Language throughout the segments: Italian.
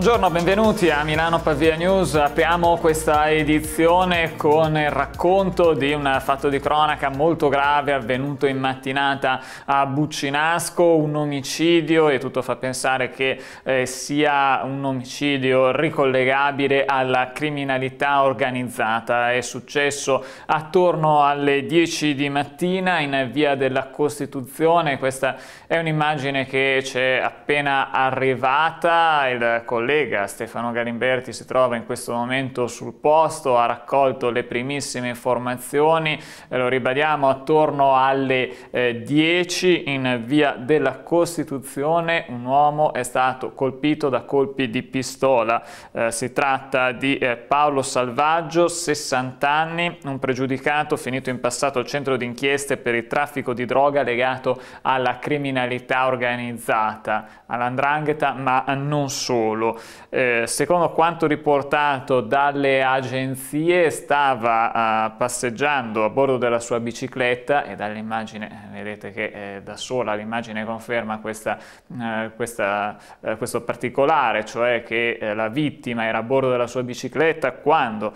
Buongiorno, benvenuti a Milano Pavia News. Apriamo questa edizione con il racconto di un fatto di cronaca molto grave avvenuto in mattinata a Buccinasco, un omicidio e tutto fa pensare che eh, sia un omicidio ricollegabile alla criminalità organizzata. È successo attorno alle 10 di mattina in via della Costituzione, questa è un'immagine che c'è appena arrivata, il collega Stefano Galimberti si trova in questo momento sul posto, ha raccolto le primissime informazioni, eh, lo ribadiamo attorno alle eh, 10 in via della Costituzione, un uomo è stato colpito da colpi di pistola, eh, si tratta di eh, Paolo Salvaggio, 60 anni, un pregiudicato finito in passato al centro di inchieste per il traffico di droga legato alla criminalità criminalità organizzata, all'andrangheta ma non solo. Eh, secondo quanto riportato dalle agenzie stava eh, passeggiando a bordo della sua bicicletta e dall'immagine vedete che eh, da sola l'immagine conferma questa, eh, questa, eh, questo particolare, cioè che eh, la vittima era a bordo della sua bicicletta quando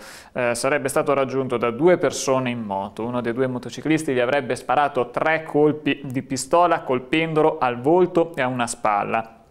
sarebbe stato raggiunto da due persone in moto. Uno dei due motociclisti gli avrebbe sparato tre colpi di pistola colpendo pendolo al volto e a una spalla.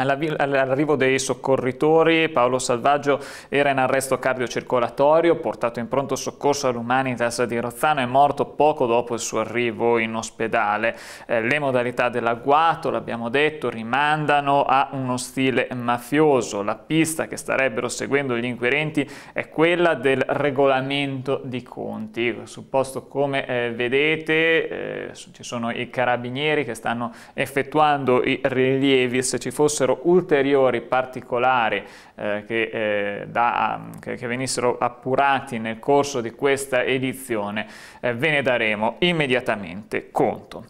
All'arrivo dei soccorritori, Paolo Salvaggio era in arresto cardiocircolatorio, portato in pronto soccorso all'Humanitas di Rozzano, e morto poco dopo il suo arrivo in ospedale. Eh, le modalità dell'agguato, l'abbiamo detto, rimandano a uno stile mafioso. La pista che starebbero seguendo gli inquirenti è quella del regolamento di conti. Supposto come eh, vedete eh, ci sono i carabinieri che stanno effettuando i rilievi se ci fossero fossero ulteriori particolari eh, che, eh, da, mm, che, che, venissero appurati nel corso di questa edizione, eh, ve ne daremo immediatamente conto.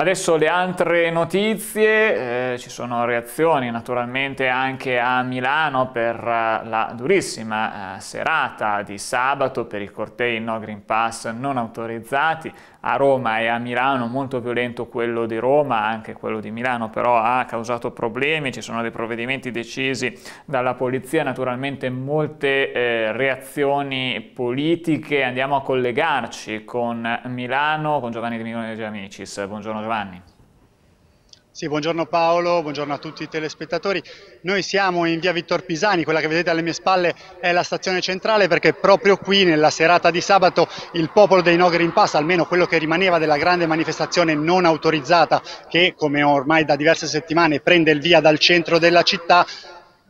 Adesso le altre notizie, eh, ci sono reazioni naturalmente anche a Milano per eh, la durissima eh, serata di sabato per i cortei no Green Pass non autorizzati, a Roma e a Milano molto violento quello di Roma, anche quello di Milano però ha causato problemi, ci sono dei provvedimenti decisi dalla polizia, naturalmente molte eh, reazioni politiche, andiamo a collegarci con Milano, con Giovanni Di Grignone di Amicis, buongiorno Giovanni. Giovanni. Sì, buongiorno Paolo, buongiorno a tutti i telespettatori. Noi siamo in via Vittor Pisani, quella che vedete alle mie spalle è la stazione centrale perché proprio qui nella serata di sabato il popolo dei No Green Pass, almeno quello che rimaneva della grande manifestazione non autorizzata che come ormai da diverse settimane prende il via dal centro della città,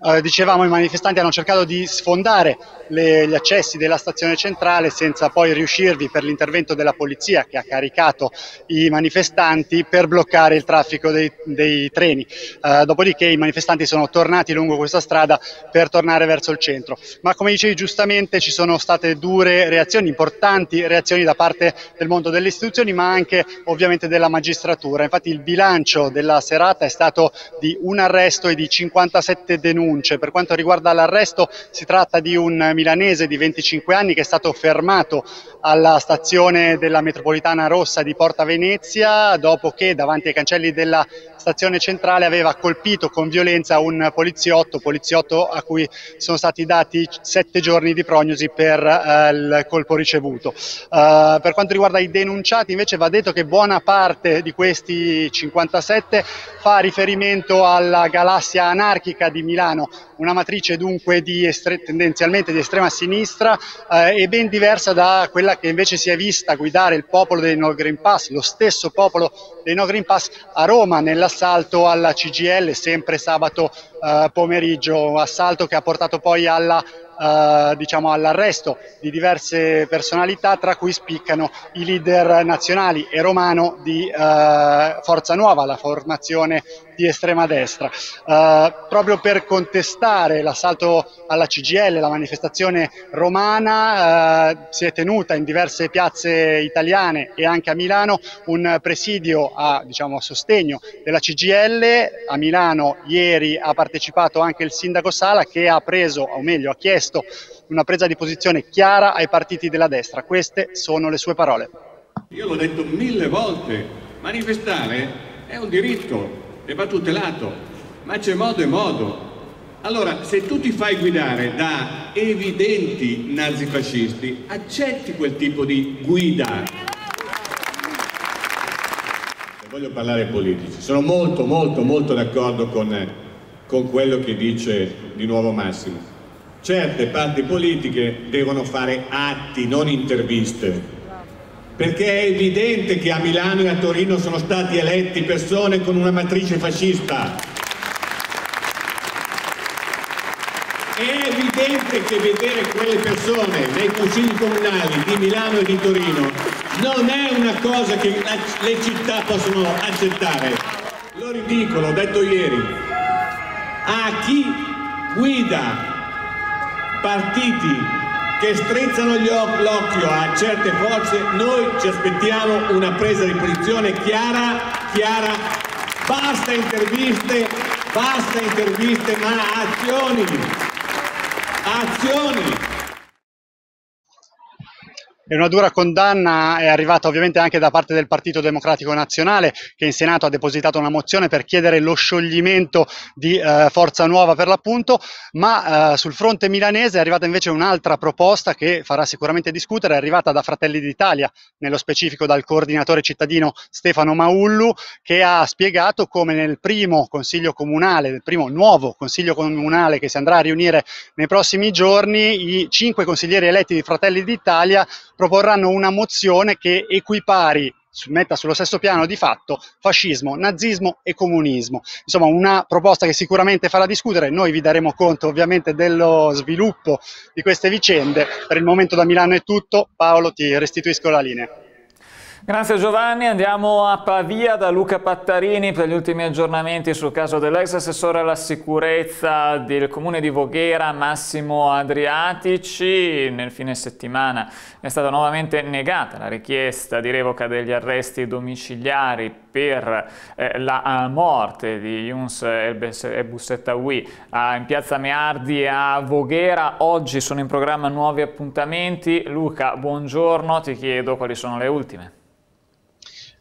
eh, dicevamo i manifestanti hanno cercato di sfondare le, gli accessi della stazione centrale senza poi riuscirvi per l'intervento della polizia che ha caricato i manifestanti per bloccare il traffico dei, dei treni. Eh, dopodiché i manifestanti sono tornati lungo questa strada per tornare verso il centro. Ma come dicevi giustamente ci sono state dure reazioni, importanti reazioni da parte del mondo delle istituzioni ma anche ovviamente della magistratura. Infatti il bilancio della serata è stato di un arresto e di 57 denunce denunce. Per quanto riguarda l'arresto si tratta di un milanese di 25 anni che è stato fermato alla stazione della metropolitana rossa di Porta Venezia dopo che davanti ai cancelli della stazione centrale aveva colpito con violenza un poliziotto, poliziotto a cui sono stati dati sette giorni di prognosi per eh, il colpo ricevuto. Eh, per quanto riguarda i denunciati invece va detto che buona parte di questi 57 fa riferimento alla galassia anarchica di Milano italiano, una matrice dunque di estre- tendenzialmente di estrema sinistra eh, e ben diversa da quella che invece si è vista guidare il popolo dei No Green Pass, lo stesso popolo dei No Green Pass a Roma nell'assalto alla CGL sempre sabato eh, pomeriggio, assalto che ha portato poi alla eh, diciamo all'arresto di diverse personalità, tra cui spiccano i leader nazionali e romano di eh, Forza Nuova, la formazione di estrema destra. Eh, proprio per contestare l'assalto alla CGL, la manifestazione romana, eh, si è tenuta in diverse piazze italiane e anche a Milano un presidio a, diciamo, a sostegno della CGL. A Milano ieri ha partecipato anche il sindaco Sala che ha preso, o meglio ha chiesto, chiesto una presa di posizione chiara ai partiti della destra. Queste sono le sue parole. Io l'ho detto mille volte, manifestare è un diritto e va tutelato, ma c'è modo e modo. Allora, se tu ti fai guidare da evidenti nazifascisti, accetti quel tipo di guida. Non voglio parlare politici, sono molto, molto, molto d'accordo con, con quello che dice di nuovo Massimo certe parti politiche devono fare atti, non interviste. Perché è evidente che a Milano e a Torino sono stati eletti persone con una matrice fascista. È evidente che vedere quelle persone nei consigli comunali di Milano e di Torino non è una cosa che le città possono accettare. Lo ridicolo, l'ho detto ieri, a chi guida partiti che strizzano l'occhio a certe forze, noi ci aspettiamo una presa di posizione chiara, chiara, basta interviste, basta interviste, ma azioni, azioni e una dura condanna è arrivata ovviamente anche da parte del Partito Democratico Nazionale che in Senato ha depositato una mozione per chiedere lo scioglimento di eh, Forza Nuova per l'appunto, ma eh, sul fronte milanese è arrivata invece un'altra proposta che farà sicuramente discutere, è arrivata da Fratelli d'Italia, nello specifico dal coordinatore cittadino Stefano Maullu, che ha spiegato come nel primo consiglio comunale, nel primo nuovo consiglio comunale che si andrà a riunire nei prossimi giorni, i cinque consiglieri eletti di Fratelli d'Italia proporranno una mozione che equipari metta sullo stesso piano di fatto fascismo, nazismo e comunismo. Insomma, una proposta che sicuramente farà discutere, noi vi daremo conto ovviamente dello sviluppo di queste vicende. Per il momento da Milano è tutto, Paolo ti restituisco la linea. Grazie Giovanni, andiamo a Pavia da Luca Pattarini per gli ultimi aggiornamenti sul caso dell'ex assessore alla sicurezza del comune di Voghera Massimo Adriatici. Nel fine settimana è stata nuovamente negata la richiesta di revoca degli arresti domiciliari per eh, la eh, morte di Yuns Elbussettawi in piazza Meardi a Voghera. Oggi sono in programma nuovi appuntamenti. Luca, buongiorno, ti chiedo quali sono le ultime.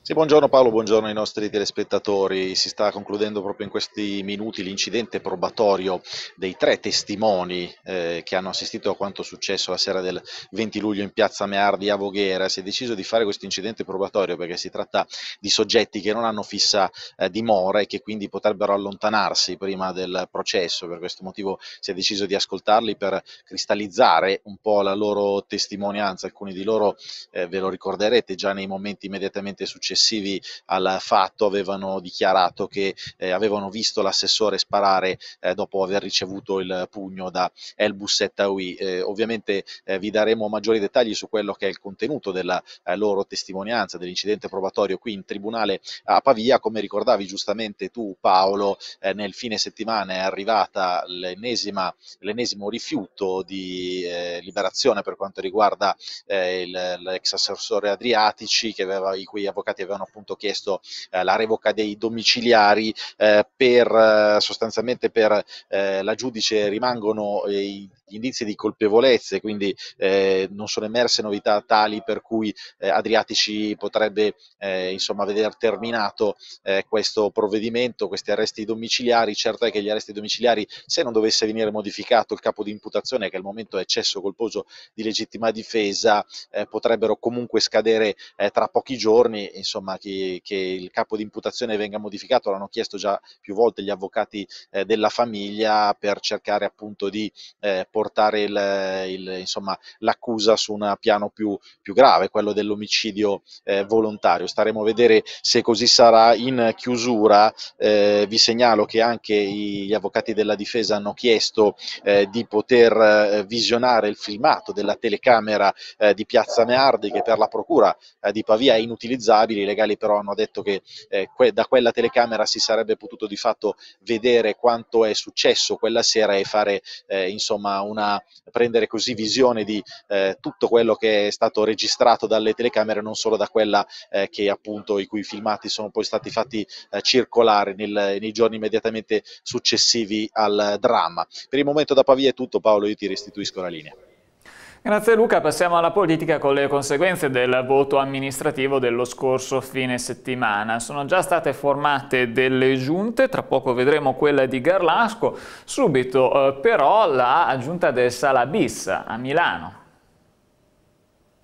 Sì, buongiorno Paolo, buongiorno ai nostri telespettatori. Si sta concludendo proprio in questi minuti l'incidente probatorio dei tre testimoni eh, che hanno assistito a quanto successo la sera del 20 luglio in piazza Meardi a Voghera. Si è deciso di fare questo incidente probatorio perché si tratta di soggetti che non hanno fissa eh, dimora e che quindi potrebbero allontanarsi prima del processo. Per questo motivo si è deciso di ascoltarli per cristallizzare un po' la loro testimonianza. Alcuni di loro eh, ve lo ricorderete già nei momenti immediatamente successivi successivi al fatto avevano dichiarato che eh, avevano visto l'assessore sparare eh, dopo aver ricevuto il pugno da El Bussettawi. Eh, ovviamente eh, vi daremo maggiori dettagli su quello che è il contenuto della eh, loro testimonianza dell'incidente probatorio qui in tribunale a Pavia. Come ricordavi giustamente tu Paolo, eh, nel fine settimana è arrivata l'ennesimo rifiuto di liberazione per quanto riguarda l'ex assessore Adriatici che aveva, i cui avvocati avevano avevano appunto chiesto eh, la revoca dei domiciliari eh, per eh, sostanzialmente per eh, la giudice rimangono eh, i gli indizi di colpevolezze, quindi eh, non sono emerse novità tali per cui eh, Adriatici potrebbe eh, insomma veder terminato eh, questo provvedimento, questi arresti domiciliari. Certo è che gli arresti domiciliari, se non dovesse venire modificato il capo di imputazione, che al momento è eccesso colposo di legittima difesa, eh, potrebbero comunque scadere eh, tra pochi giorni. Insomma, che, che il capo di imputazione venga modificato, l'hanno chiesto già più volte gli avvocati della famiglia per cercare appunto di eh, portare il, il, insomma, l'accusa su un piano più, più, grave, quello dell'omicidio eh, volontario. Staremo a vedere se così sarà. In chiusura eh, vi segnalo che anche gli avvocati della difesa hanno chiesto eh, di poter eh, visionare il filmato della telecamera eh, di Piazza Meardi che per la procura eh, di Pavia è inutilizzabile, i legali però hanno detto che que- da quella telecamera si sarebbe potuto di fatto vedere quanto è successo quella sera e fare insomma una, prendere così visione di eh, tutto quello che è stato registrato dalle telecamere, non solo da quella eh, che appunto i cui filmati sono poi stati fatti eh, circolare nel, nei giorni immediatamente successivi al dramma. Per il momento da Pavia è tutto, Paolo, io ti restituisco la linea. Grazie Luca, passiamo alla politica con le conseguenze del voto amministrativo dello scorso fine settimana. Sono già state formate delle giunte, tra poco vedremo quella di Garlasco, subito eh, però la giunta del Salabissa a Milano.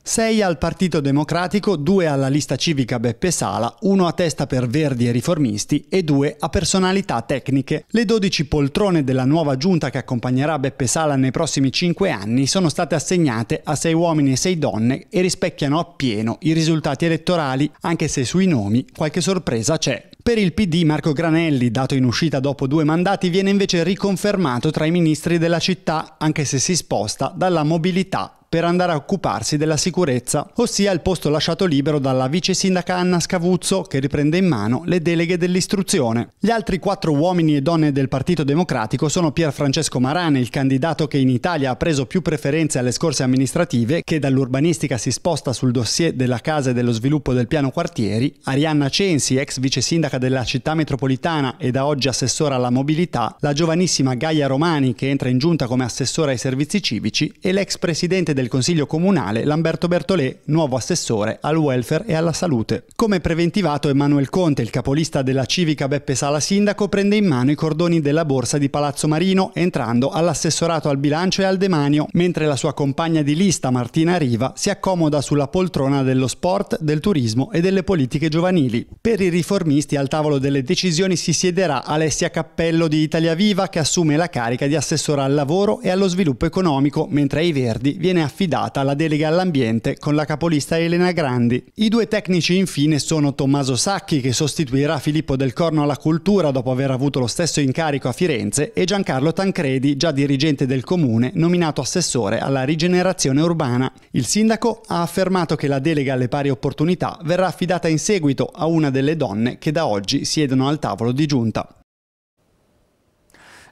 6 al Partito Democratico, 2 alla lista civica Beppe Sala, 1 a testa per Verdi e Riformisti e 2 a personalità tecniche. Le 12 poltrone della nuova giunta che accompagnerà Beppe Sala nei prossimi 5 anni sono state assegnate a 6 uomini e 6 donne e rispecchiano appieno i risultati elettorali, anche se sui nomi qualche sorpresa c'è. Per il PD Marco Granelli, dato in uscita dopo due mandati, viene invece riconfermato tra i ministri della città, anche se si sposta dalla mobilità per andare a occuparsi della sicurezza, ossia il posto lasciato libero dalla vice sindaca Anna Scavuzzo che riprende in mano le deleghe dell'istruzione. Gli altri quattro uomini e donne del Partito Democratico sono Pier Francesco Marane, il candidato che in Italia ha preso più preferenze alle scorse amministrative, che dall'urbanistica si sposta sul dossier della casa e dello sviluppo del piano quartieri, Arianna Censi, ex vice sindaca della città metropolitana e da oggi assessora alla mobilità, la giovanissima Gaia Romani che entra in giunta come assessora ai servizi civici e l'ex presidente del del Consiglio Comunale Lamberto Bertolè, nuovo assessore al welfare e alla salute. Come preventivato Emanuele Conte, il capolista della civica Beppe Sala Sindaco, prende in mano i cordoni della borsa di Palazzo Marino entrando all'assessorato al bilancio e al demanio, mentre la sua compagna di lista Martina Riva si accomoda sulla poltrona dello sport, del turismo e delle politiche giovanili. Per i riformisti al tavolo delle decisioni si siederà Alessia Cappello di Italia Viva che assume la carica di assessora al lavoro e allo sviluppo economico, mentre ai Verdi viene affidata affidata la delega all'ambiente con la capolista Elena Grandi. I due tecnici infine sono Tommaso Sacchi che sostituirà Filippo Del Corno alla cultura dopo aver avuto lo stesso incarico a Firenze e Giancarlo Tancredi, già dirigente del comune, nominato assessore alla rigenerazione urbana. Il sindaco ha affermato che la delega alle pari opportunità verrà affidata in seguito a una delle donne che da oggi siedono al tavolo di giunta.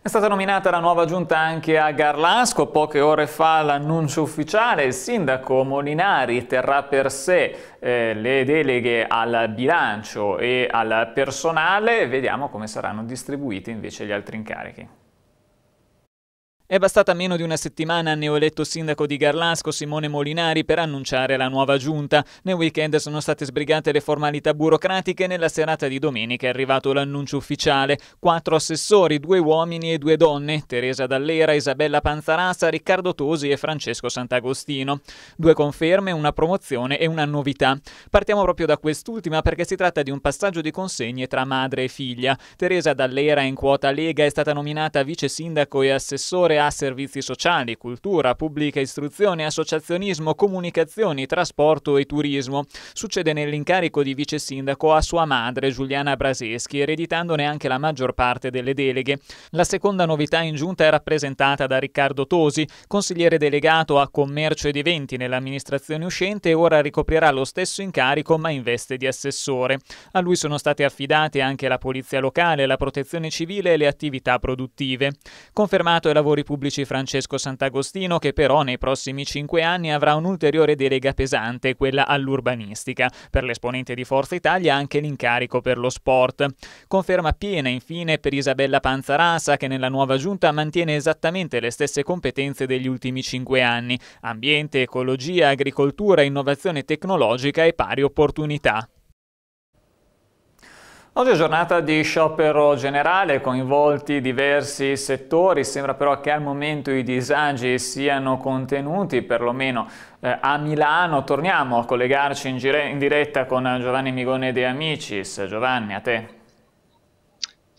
È stata nominata la nuova giunta anche a Garlasco, poche ore fa l'annuncio ufficiale, il sindaco Molinari terrà per sé eh, le deleghe al bilancio e al personale, vediamo come saranno distribuiti invece gli altri incarichi. È bastata meno di una settimana al neoeletto sindaco di Garlasco Simone Molinari per annunciare la nuova giunta. Nel weekend sono state sbrigate le formalità burocratiche e nella serata di domenica è arrivato l'annuncio ufficiale. Quattro assessori, due uomini e due donne, Teresa Dallera, Isabella Panzarassa, Riccardo Tosi e Francesco Sant'Agostino. Due conferme, una promozione e una novità. Partiamo proprio da quest'ultima perché si tratta di un passaggio di consegne tra madre e figlia. Teresa Dallera in quota Lega è stata nominata vice sindaco e assessore a servizi sociali, cultura, pubblica istruzione, associazionismo, comunicazioni, trasporto e turismo. Succede nell'incarico di vice sindaco a sua madre Giuliana Braseschi, ereditandone anche la maggior parte delle deleghe. La seconda novità in giunta è rappresentata da Riccardo Tosi, consigliere delegato a commercio ed eventi nell'amministrazione uscente e ora ricoprirà lo stesso incarico ma in veste di assessore. A lui sono state affidate anche la polizia locale, la protezione civile e le attività produttive. Confermato ai lavori pubblici, pubblici Francesco Sant'Agostino che però nei prossimi cinque anni avrà un'ulteriore delega pesante, quella all'urbanistica. Per l'esponente di Forza Italia anche l'incarico per lo sport. Conferma piena infine per Isabella Panzarasa che nella nuova giunta mantiene esattamente le stesse competenze degli ultimi cinque anni. Ambiente, ecologia, agricoltura, innovazione tecnologica e pari opportunità. Oggi è giornata di sciopero generale, coinvolti diversi settori, sembra però che al momento i disagi siano contenuti, perlomeno eh, a Milano. Torniamo a collegarci in, in diretta con Giovanni Migone De Amicis. Giovanni, a te.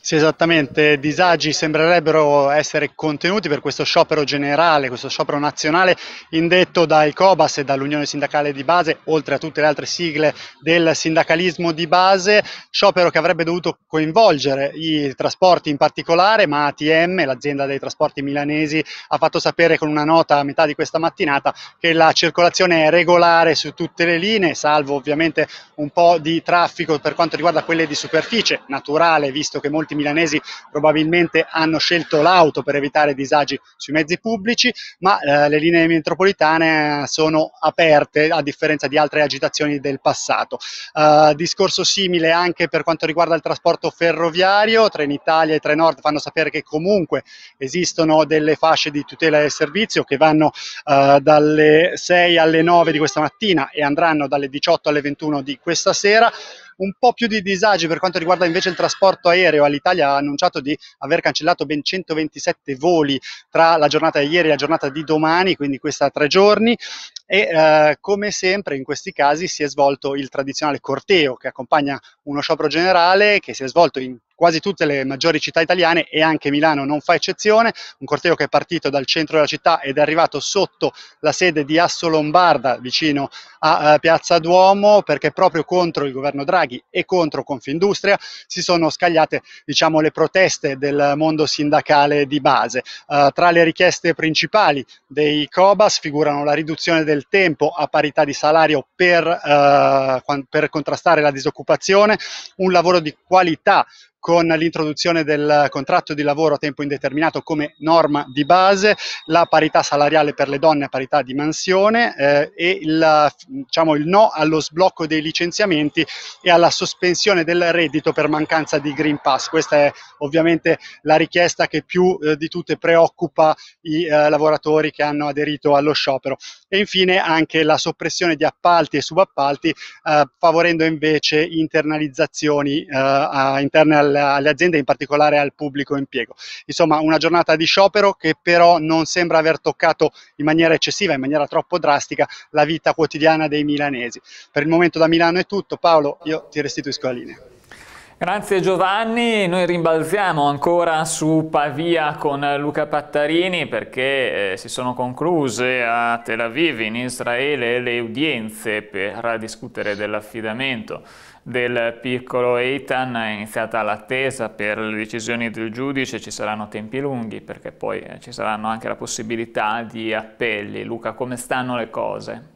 Sì, esattamente, disagi sembrerebbero essere contenuti per questo sciopero generale, questo sciopero nazionale indetto dai COBAS e dall'Unione Sindacale di Base, oltre a tutte le altre sigle del sindacalismo di base, sciopero che avrebbe dovuto coinvolgere i trasporti in particolare, ma ATM, l'azienda dei trasporti milanesi, ha fatto sapere con una nota a metà di questa mattinata che la circolazione è regolare su tutte le linee, salvo ovviamente un po' di traffico per quanto riguarda quelle di superficie, naturale, visto che molti tanti milanesi probabilmente hanno scelto l'auto per evitare disagi sui mezzi pubblici, ma eh, le linee metropolitane sono aperte a differenza di altre agitazioni del passato. Eh, discorso simile anche per quanto riguarda il trasporto ferroviario, Trenitalia e Trenord fanno sapere che comunque esistono delle fasce di tutela del servizio che vanno eh, dalle 6 alle 9 di questa mattina e andranno dalle 18 alle 21 di questa sera un po' più di disagi per quanto riguarda invece il trasporto aereo. All'Italia ha annunciato di aver cancellato ben 127 voli tra la giornata di ieri e la giornata di domani, quindi questa tre giorni e eh, come sempre in questi casi si è svolto il tradizionale corteo che accompagna uno sciopero generale che si è svolto in quasi tutte le maggiori città italiane e anche Milano non fa eccezione, un corteo che è partito dal centro della città ed è arrivato sotto la sede di Asso Lombarda vicino a uh, Piazza Duomo perché proprio contro il governo Draghi e contro Confindustria si sono scagliate diciamo, le proteste del mondo sindacale di base. Uh, tra le richieste principali dei Cobas figurano la riduzione del del tempo a parità di salario per, eh, per contrastare la disoccupazione, un lavoro di qualità con l'introduzione del contratto di lavoro a tempo indeterminato come norma di base, la parità salariale per le donne a parità di mansione eh, e il, diciamo, il no allo sblocco dei licenziamenti e alla sospensione del reddito per mancanza di Green Pass. Questa è ovviamente la richiesta che più eh, di tutte preoccupa i eh, lavoratori che hanno aderito allo sciopero. E infine anche la soppressione di appalti e subappalti, eh, favorendo invece internalizzazioni eh, interne al alle aziende, in particolare al pubblico impiego. Insomma, una giornata di sciopero che però non sembra aver toccato in maniera eccessiva, in maniera troppo drastica, la vita quotidiana dei milanesi. Per il momento da Milano è tutto. Paolo, io ti restituisco la linea. Grazie Giovanni, noi rimbalziamo ancora su Pavia con Luca Pattarini perché eh, si sono concluse a Tel Aviv in Israele le udienze per discutere dell'affidamento del piccolo Eitan è iniziata l'attesa per le decisioni del giudice, ci saranno tempi lunghi perché poi eh, ci saranno anche la possibilità di appelli. Luca, come stanno le cose?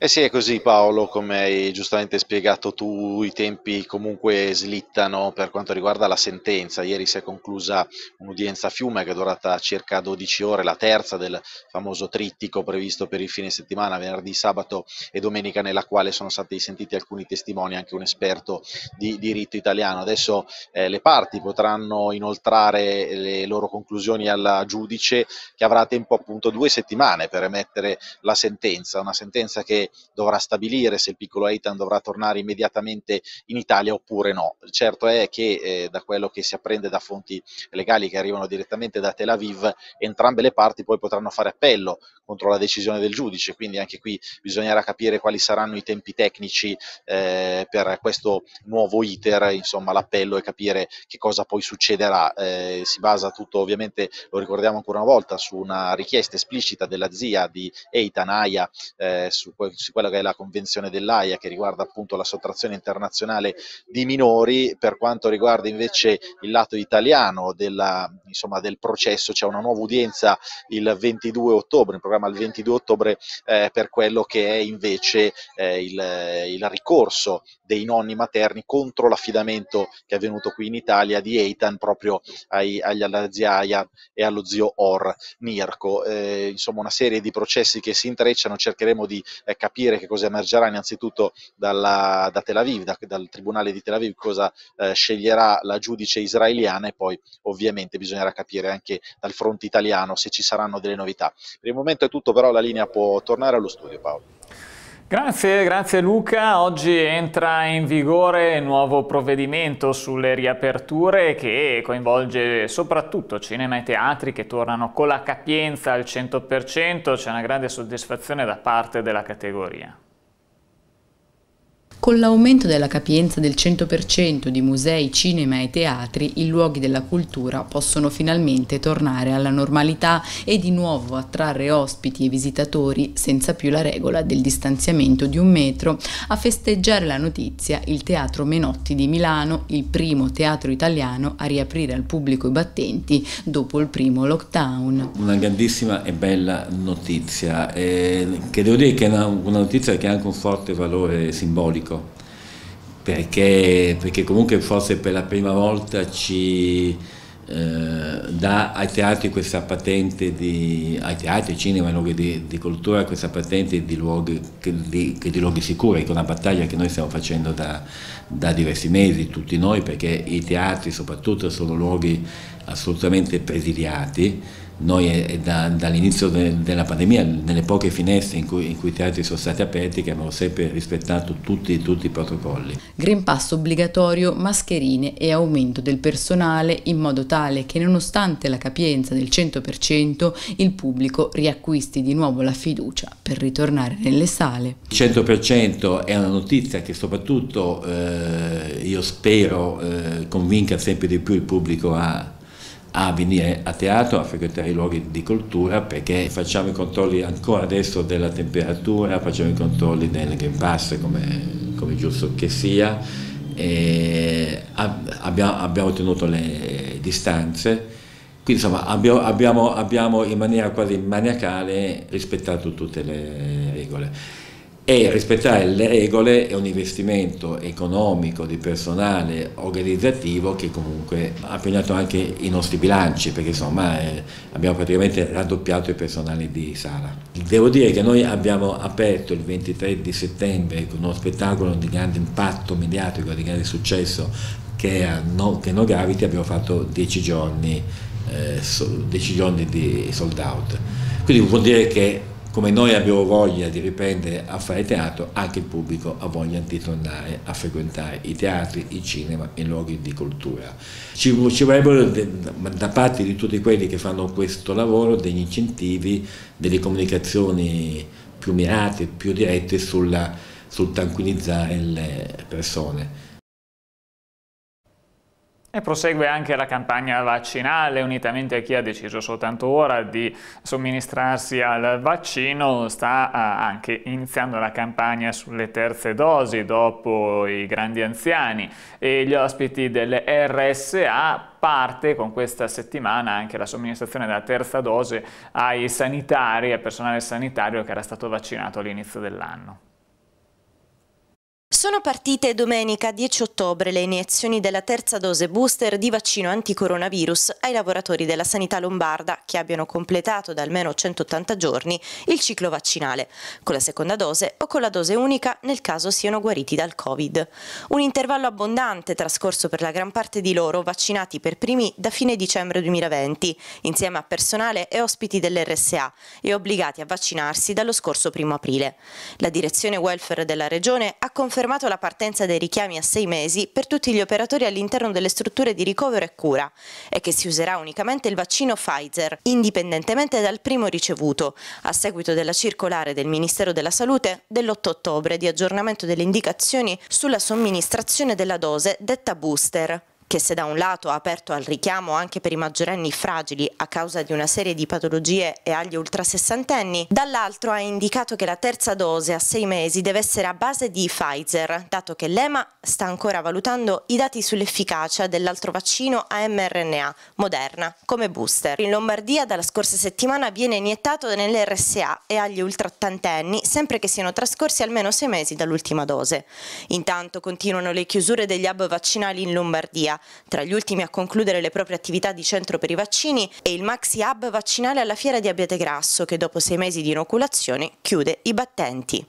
Eh sì, è così Paolo, come hai giustamente spiegato tu, i tempi comunque slittano per quanto riguarda la sentenza. Ieri si è conclusa un'udienza a Fiume che è durata circa 12 ore, la terza del famoso trittico previsto per il fine settimana, venerdì, sabato e domenica, nella quale sono stati sentiti alcuni testimoni, anche un esperto di diritto italiano. Adesso eh, le parti potranno inoltrare le loro conclusioni al giudice che avrà tempo appunto due settimane per emettere la sentenza, una sentenza che dovrà stabilire se il piccolo Eitan dovrà tornare immediatamente in Italia oppure no. Certo è che eh, da quello che si apprende da fonti legali che arrivano direttamente da Tel Aviv, entrambe le parti poi potranno fare appello contro la decisione del giudice, quindi anche qui bisognerà capire quali saranno i tempi tecnici eh, per questo nuovo iter, insomma l'appello e capire che cosa poi succederà. Eh, si basa tutto ovviamente, lo ricordiamo ancora una volta, su una richiesta esplicita della zia di Eitan Aya eh, su, quella che è la convenzione dell'AIA che riguarda appunto la sottrazione internazionale di minori, per quanto riguarda invece il lato italiano della, insomma, del processo c'è una nuova udienza il 22 ottobre, in programma il 22 ottobre eh, per quello che è invece eh, il, il ricorso dei nonni materni contro l'affidamento che è avvenuto qui in Italia di Eitan proprio ai, agli, alla zia e allo zio Or Mirko. Eh, insomma, una serie di processi che si intrecciano, cercheremo di eh, capire capire che cosa emergerà innanzitutto dalla, da Tel Aviv, da, dal tribunale di Tel Aviv, cosa eh, sceglierà la giudice israeliana e poi ovviamente bisognerà capire anche dal fronte italiano se ci saranno delle novità. Per il momento è tutto, però la linea può tornare allo studio Paolo. Grazie, grazie Luca. Oggi entra in vigore il nuovo provvedimento sulle riaperture che coinvolge soprattutto cinema e teatri che tornano con la capienza al 100%. C'è una grande soddisfazione da parte della categoria. Con l'aumento della capienza del 100% di musei, cinema e teatri, i luoghi della cultura possono finalmente tornare alla normalità e di nuovo attrarre ospiti e visitatori senza più la regola del distanziamento di un metro. A festeggiare la notizia, il Teatro Menotti di Milano, il primo teatro italiano a riaprire al pubblico i battenti dopo il primo lockdown. Una grandissima e bella notizia, eh, che devo dire che è una, una notizia che ha anche un forte valore simbolico perché, perché comunque forse per la prima volta ci eh, dà ai teatri questa patente di, ai teatri, ai cinema, ai luoghi di, di, cultura, questa patente di luoghi, di, di luoghi sicuri, che è una battaglia che noi stiamo facendo da, da diversi mesi, tutti noi, perché i teatri soprattutto sono luoghi assolutamente presidiati noi eh, da, dall'inizio de, della pandemia, nelle poche finestre in cui, in cui, i teatri sono stati aperti, che abbiamo sempre rispettato tutti, tutti i protocolli. Green Pass obbligatorio, mascherine e aumento del personale in modo tale che nonostante la capienza del 100% il pubblico riacquisti di nuovo la fiducia per ritornare nelle sale. Il 100% è una notizia che soprattutto eh, io spero eh, convinca sempre di più il pubblico a a venire a teatro, a frequentare i luoghi di cultura perché facciamo i controlli ancora adesso della temperatura, facciamo i controlli del Green Pass come, come giusto che sia, abbiamo, abbiamo, tenuto le distanze, quindi insomma abbiamo, abbiamo, abbiamo in maniera quasi maniacale rispettato tutte le regole e rispettare le regole è un investimento economico, di personale, organizzativo che comunque ha penato anche i nostri bilanci perché insomma eh, abbiamo praticamente raddoppiato il personale di sala. Devo dire che noi abbiamo aperto il 23 di settembre con uno spettacolo di grande impatto mediatico, di grande successo che è no, che no Gravity abbiamo fatto 10 giorni, eh, so, giorni di sold out. Quindi vuol dire che come noi abbiamo voglia di riprendere a fare teatro, anche il pubblico ha voglia di tornare a frequentare i teatri, i cinema i luoghi di cultura. Ci, ci vorrebbero da parte di tutti quelli che fanno questo lavoro degli incentivi, delle comunicazioni più mirate, più dirette sulla, sul tranquillizzare le persone e prosegue anche la campagna vaccinale unitamente a chi ha deciso soltanto ora di somministrarsi al vaccino sta eh, anche iniziando la campagna sulle terze dosi dopo i grandi anziani e gli ospiti delle RSA parte con questa settimana anche la somministrazione della terza dose ai sanitari, al personale sanitario che era stato vaccinato all'inizio dell'anno. Sono partite domenica 10 ottobre le iniezioni della terza dose booster di vaccino anticoronavirus ai lavoratori della sanità lombarda che abbiano completato da almeno 180 giorni il ciclo vaccinale, con la seconda dose o con la dose unica nel caso siano guariti dal Covid. Un intervallo abbondante trascorso per la gran parte di loro vaccinati per primi da fine dicembre 2020, insieme a personale e ospiti dell'RSA e obbligati a vaccinarsi dallo scorso primo aprile. La direzione welfare della regione ha confermato confermato la partenza dei richiami a sei mesi per tutti gli operatori all'interno delle strutture di ricovero e cura e che si userà unicamente il vaccino Pfizer, indipendentemente dal primo ricevuto, a seguito della circolare del Ministero della Salute dell'8 ottobre di aggiornamento delle indicazioni sulla somministrazione della dose detta booster che se da un lato ha aperto al richiamo anche per i maggiorenni fragili a causa di una serie di patologie e agli ultrasessantenni, dall'altro ha indicato che la terza dose a sei mesi deve essere a base di Pfizer, dato che l'EMA sta ancora valutando i dati sull'efficacia dell'altro vaccino a mRNA, Moderna, come booster. In Lombardia dalla scorsa settimana viene iniettato nell'RSA e agli ultraottantenni, sempre che siano trascorsi almeno sei mesi dall'ultima dose. Intanto continuano le chiusure degli hub vaccinali in Lombardia, tra gli ultimi a concludere le proprie attività di centro per i vaccini è il Maxi Hub vaccinale alla Fiera di Abbiategrasso che dopo sei mesi di inoculazione chiude i battenti.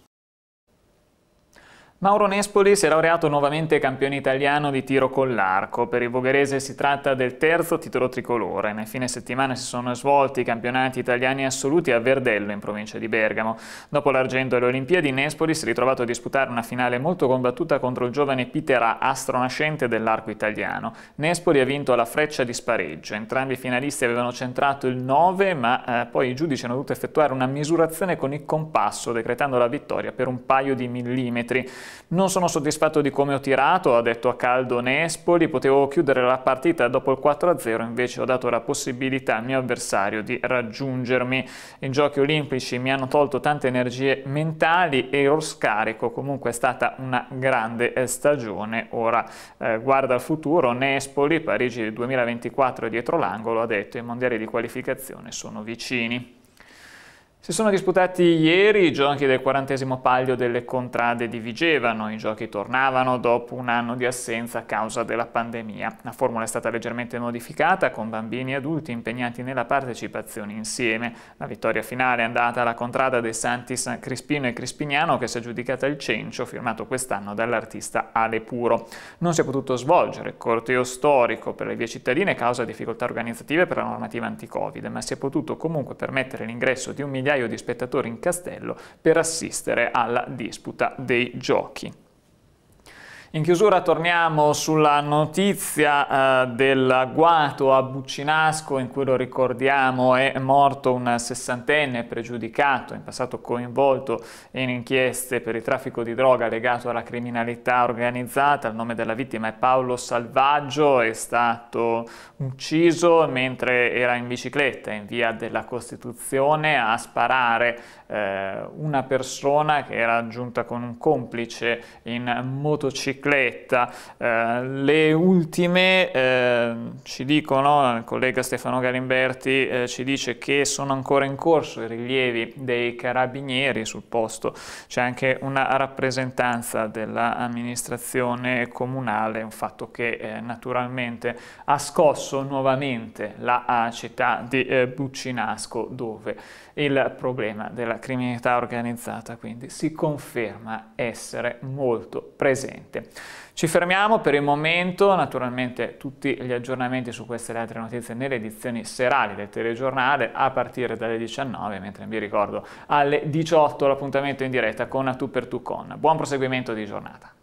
Mauro Nespoli si è laureato nuovamente campione italiano di tiro con l'arco. Per il Vogherese si tratta del terzo titolo tricolore. Nel fine settimana si sono svolti i campionati italiani assoluti a Verdello, in provincia di Bergamo. Dopo l'argento alle Olimpiadi, Nespoli si è ritrovato a disputare una finale molto combattuta contro il giovane Pitera, astronascente dell'arco italiano. Nespoli ha vinto la freccia di spareggio. Entrambi i finalisti avevano centrato il 9, ma eh, poi i giudici hanno dovuto effettuare una misurazione con il compasso, decretando la vittoria per un paio di millimetri. Non sono soddisfatto di come ho tirato, ha detto a caldo Nespoli, potevo chiudere la partita dopo il 4-0, invece ho dato la possibilità al mio avversario di raggiungermi. I giochi olimpici mi hanno tolto tante energie mentali e lo scarico comunque è stata una grande eh, stagione. Ora eh, guarda al futuro, Nespoli, Parigi 2024 è dietro l'angolo, ha detto i mondiali di qualificazione sono vicini. Si sono disputati ieri i giochi del quarantesimo paglio delle contrade di Vigevano. I giochi tornavano dopo un anno di assenza a causa della pandemia. La formula è stata leggermente modificata con bambini e adulti impegnati nella partecipazione insieme. La vittoria finale è andata alla contrada dei Santi San Crispino e Crispignano che si è giudicata il cencio firmato quest'anno dall'artista Ale Puro. Non si è potuto svolgere il corteo storico per le vie cittadine a causa di difficoltà organizzative per la normativa anti-covid, ma si è potuto comunque permettere l'ingresso di un migliaio migliaio di spettatori in castello per assistere alla disputa dei giochi. In chiusura torniamo sulla notizia eh, dell'agguato a Buccinasco in cui lo ricordiamo è morto un sessantenne pregiudicato, in passato coinvolto in inchieste per il traffico di droga legato alla criminalità organizzata. Il nome della vittima è Paolo Salvaggio, è stato ucciso mentre era in bicicletta in via della Costituzione a sparare eh, una persona che era giunta con un complice in motocicletta. Eh, le ultime eh, ci dicono, il collega Stefano Galimberti eh, ci dice che sono ancora in corso i rilievi dei carabinieri sul posto, c'è anche una rappresentanza dell'amministrazione comunale, un fatto che eh, naturalmente ha scosso nuovamente la eh, città di Buccinasco dove il problema della criminalità organizzata, quindi si conferma essere molto presente. Ci fermiamo per il momento, naturalmente tutti gli aggiornamenti su queste e le altre notizie nelle edizioni serali del telegiornale a partire dalle 19, mentre vi ricordo alle 18 l'appuntamento in diretta con A Tu per Tu Con. Buon proseguimento di giornata.